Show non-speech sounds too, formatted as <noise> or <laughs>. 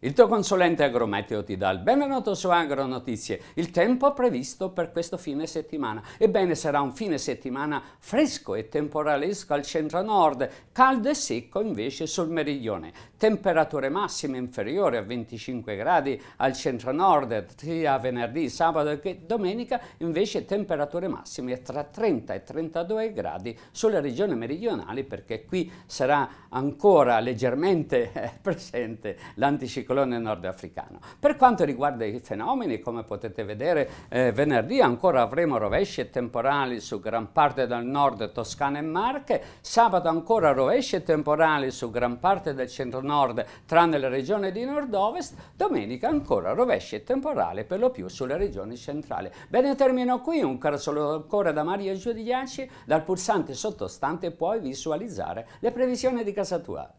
Il tuo consulente Agrometeo ti dà il benvenuto su Agronotizie, il tempo previsto per questo fine settimana. Ebbene sarà un fine settimana fresco e temporalesco al centro-nord, caldo e secco invece sul meridione. Temperature massime inferiori a 25 gradi al centro-nord sia venerdì, sabato che domenica, invece temperature massime tra 30 e 32 gradi sulle regioni meridionali perché qui sarà ancora leggermente eh, <laughs> presente l'anticiclone ciclone nordafricano. Per quanto riguarda i fenomeni, come potete vedere, eh, venerdì ancora avremo rovesce temporali su gran parte del nord Toscana e Marche, sabato ancora rovesce temporali su gran parte del centro-nord, tranne la regione di nord-ovest, domenica ancora rovesce temporali per lo più sulle regioni centrali. Bene, termino qui, un carosello ancora da Maria Giudiaci, dal pulsante sottostante puoi visualizzare le previsioni di casa tua.